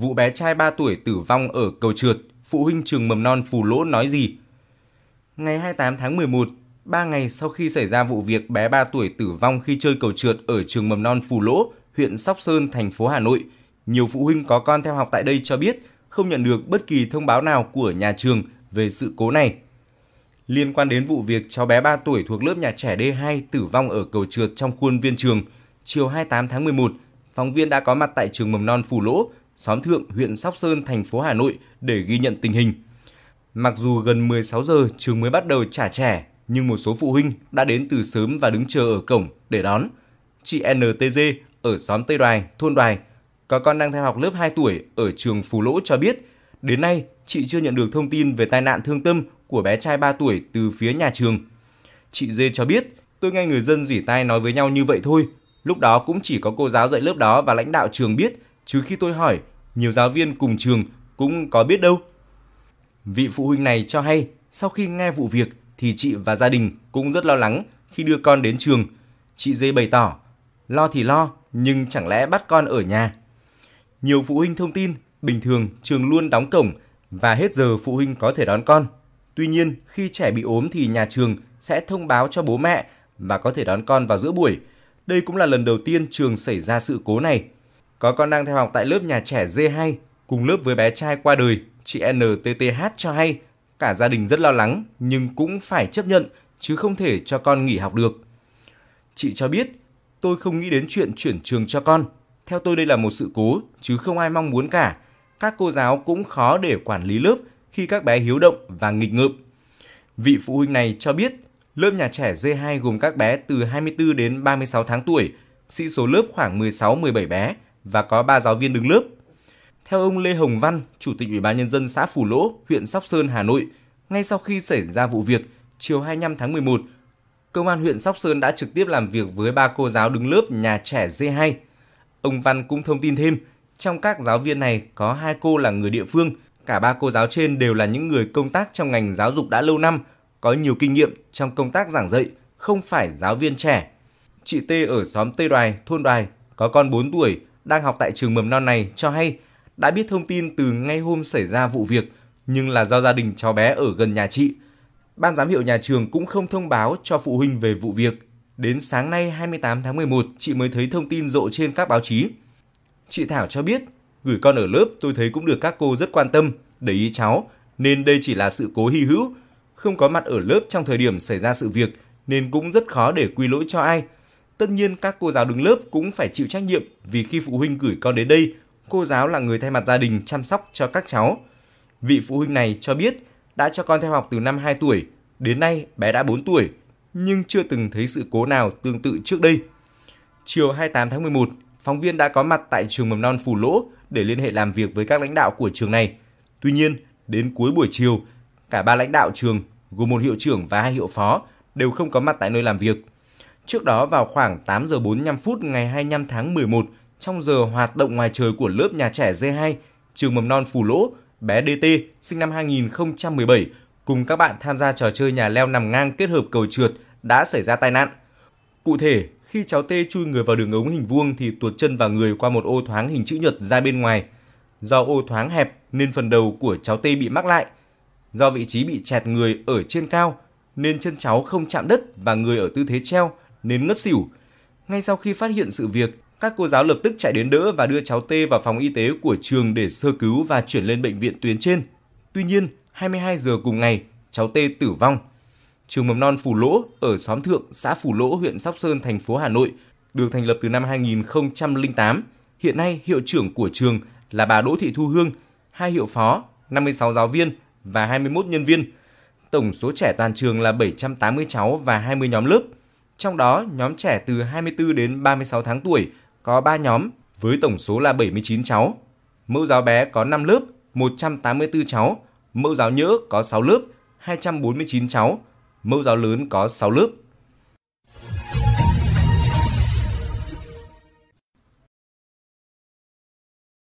vụ bé trai 3 tuổi tử vong ở cầu trượt, phụ huynh trường mầm non Phù Lỗ nói gì? Ngày 28 tháng 11, 3 ngày sau khi xảy ra vụ việc bé 3 tuổi tử vong khi chơi cầu trượt ở trường mầm non Phù Lỗ, huyện Sóc Sơn, thành phố Hà Nội, nhiều phụ huynh có con theo học tại đây cho biết không nhận được bất kỳ thông báo nào của nhà trường về sự cố này. Liên quan đến vụ việc cháu bé 3 tuổi thuộc lớp nhà trẻ D2 tử vong ở cầu trượt trong khuôn viên trường, chiều 28 tháng 11, phóng viên đã có mặt tại trường mầm non Phù Lỗ Xóm Thượng, huyện Sóc Sơn, thành phố Hà Nội để ghi nhận tình hình. Mặc dù gần 16 giờ trường mới bắt đầu trả trẻ, nhưng một số phụ huynh đã đến từ sớm và đứng chờ ở cổng để đón. Chị NTG ở xóm Tây Đoài, thôn Đoài, có con đang theo học lớp 2 tuổi ở trường Phú Lỗ cho biết, đến nay chị chưa nhận được thông tin về tai nạn thương tâm của bé trai 3 tuổi từ phía nhà trường. Chị Dê cho biết, tôi nghe người dân rỉ tai nói với nhau như vậy thôi. Lúc đó cũng chỉ có cô giáo dạy lớp đó và lãnh đạo trường biết, chứ khi tôi hỏi nhiều giáo viên cùng trường cũng có biết đâu. Vị phụ huynh này cho hay, sau khi nghe vụ việc thì chị và gia đình cũng rất lo lắng khi đưa con đến trường. Chị Dê bày tỏ, lo thì lo, nhưng chẳng lẽ bắt con ở nhà. Nhiều phụ huynh thông tin, bình thường trường luôn đóng cổng và hết giờ phụ huynh có thể đón con. Tuy nhiên, khi trẻ bị ốm thì nhà trường sẽ thông báo cho bố mẹ và có thể đón con vào giữa buổi. Đây cũng là lần đầu tiên trường xảy ra sự cố này có con đang theo học tại lớp nhà trẻ D2, cùng lớp với bé trai qua đời, chị NTTH cho hay, cả gia đình rất lo lắng nhưng cũng phải chấp nhận chứ không thể cho con nghỉ học được. Chị cho biết, tôi không nghĩ đến chuyện chuyển trường cho con. Theo tôi đây là một sự cố chứ không ai mong muốn cả. Các cô giáo cũng khó để quản lý lớp khi các bé hiếu động và nghịch ngợm. Vị phụ huynh này cho biết, lớp nhà trẻ D2 gồm các bé từ 24 đến 36 tháng tuổi, sĩ số lớp khoảng 16-17 bé, và có 3 giáo viên đứng lớp. Theo ông Lê Hồng Văn, Chủ tịch Ủy ban Nhân dân xã Phủ Lỗ, huyện Sóc Sơn, Hà Nội, ngay sau khi xảy ra vụ việc, chiều 25 tháng 11, Công an huyện Sóc Sơn đã trực tiếp làm việc với ba cô giáo đứng lớp nhà trẻ D2. Ông Văn cũng thông tin thêm, trong các giáo viên này có hai cô là người địa phương, cả ba cô giáo trên đều là những người công tác trong ngành giáo dục đã lâu năm, có nhiều kinh nghiệm trong công tác giảng dạy, không phải giáo viên trẻ. Chị T ở xóm Tây Đoài, thôn Đoài, có con 4 tuổi, đang học tại trường mầm non này cho hay đã biết thông tin từ ngay hôm xảy ra vụ việc nhưng là do gia đình cháu bé ở gần nhà chị. Ban giám hiệu nhà trường cũng không thông báo cho phụ huynh về vụ việc. Đến sáng nay 28 tháng 11, chị mới thấy thông tin rộ trên các báo chí. Chị Thảo cho biết, gửi con ở lớp tôi thấy cũng được các cô rất quan tâm, để ý cháu, nên đây chỉ là sự cố hy hữu. Không có mặt ở lớp trong thời điểm xảy ra sự việc, nên cũng rất khó để quy lỗi cho ai – Tất nhiên các cô giáo đứng lớp cũng phải chịu trách nhiệm vì khi phụ huynh gửi con đến đây, cô giáo là người thay mặt gia đình chăm sóc cho các cháu. Vị phụ huynh này cho biết đã cho con theo học từ năm 2 tuổi, đến nay bé đã 4 tuổi, nhưng chưa từng thấy sự cố nào tương tự trước đây. Chiều 28 tháng 11, phóng viên đã có mặt tại trường mầm non Phù Lỗ để liên hệ làm việc với các lãnh đạo của trường này. Tuy nhiên, đến cuối buổi chiều, cả ba lãnh đạo trường gồm một hiệu trưởng và hai hiệu phó đều không có mặt tại nơi làm việc. Trước đó vào khoảng 8 giờ 45 phút ngày 25 tháng 11, trong giờ hoạt động ngoài trời của lớp nhà trẻ D2, trường mầm non Phù Lỗ, bé DT sinh năm 2017 cùng các bạn tham gia trò chơi nhà leo nằm ngang kết hợp cầu trượt đã xảy ra tai nạn. Cụ thể, khi cháu T chui người vào đường ống hình vuông thì tuột chân vào người qua một ô thoáng hình chữ nhật ra bên ngoài. Do ô thoáng hẹp nên phần đầu của cháu T bị mắc lại. Do vị trí bị chẹt người ở trên cao nên chân cháu không chạm đất và người ở tư thế treo nên ngất xỉu. Ngay sau khi phát hiện sự việc, các cô giáo lập tức chạy đến đỡ và đưa cháu T vào phòng y tế của trường để sơ cứu và chuyển lên bệnh viện tuyến trên. Tuy nhiên, 22 giờ cùng ngày, cháu T tử vong. Trường mầm non Phủ Lỗ ở xóm Thượng, xã Phủ Lỗ, huyện Sóc Sơn, thành phố Hà Nội được thành lập từ năm 2008. Hiện nay, hiệu trưởng của trường là bà Đỗ Thị Thu Hương, hai hiệu phó, 56 giáo viên và 21 nhân viên. Tổng số trẻ toàn trường là 780 cháu và 20 nhóm lớp – trong đó, nhóm trẻ từ 24 đến 36 tháng tuổi có 3 nhóm với tổng số là 79 cháu. Mẫu giáo bé có 5 lớp, 184 cháu. Mẫu giáo nhỡ có 6 lớp, 249 cháu. Mẫu giáo lớn có 6 lớp,